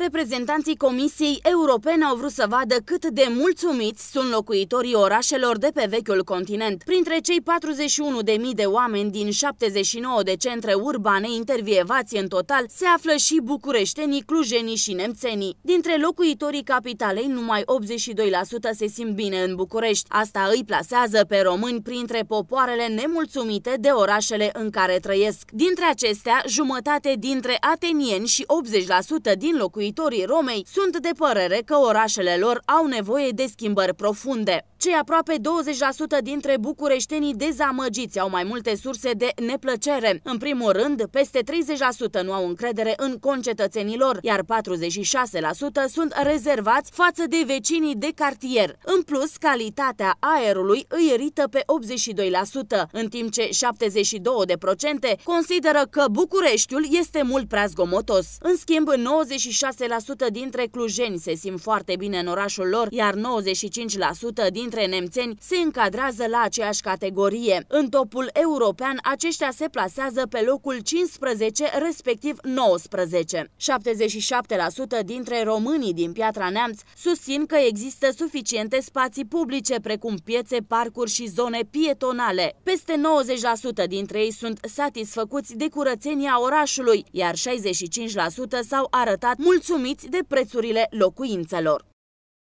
Reprezentanții Comisiei Europene au vrut să vadă cât de mulțumiți sunt locuitorii orașelor de pe vechiul continent. Printre cei 41.000 de oameni din 79 de centre urbane intervievați în total, se află și bucureștenii, clujenii și nemțenii. Dintre locuitorii capitalei, numai 82% se simt bine în București. Asta îi plasează pe români printre popoarele nemulțumite de orașele în care trăiesc. Dintre acestea, jumătate dintre atenieni și 80% din locuitori locuitorii Romei sunt de părere că orașele lor au nevoie de schimbări profunde. Cei aproape 20% dintre bucureștenii dezamăgiți au mai multe surse de neplăcere. În primul rând, peste 30% nu au încredere în concetățenilor, iar 46% sunt rezervați față de vecinii de cartier. În plus, calitatea aerului îi irită pe 82%, în timp ce 72% consideră că Bucureștiul este mult prea zgomotos. În schimb, 96% dintre clujeni se simt foarte bine în orașul lor, iar 95% dintre nemțeni se încadrează la aceeași categorie. În topul european, aceștia se plasează pe locul 15, respectiv 19. 77% dintre românii din Piatra Neamț susțin că există suficiente spații publice, precum piețe, parcuri și zone pietonale. Peste 90% dintre ei sunt satisfăcuți de curățenia orașului, iar 65% s-au arătat mulți mulțumiți de prețurile locuințelor.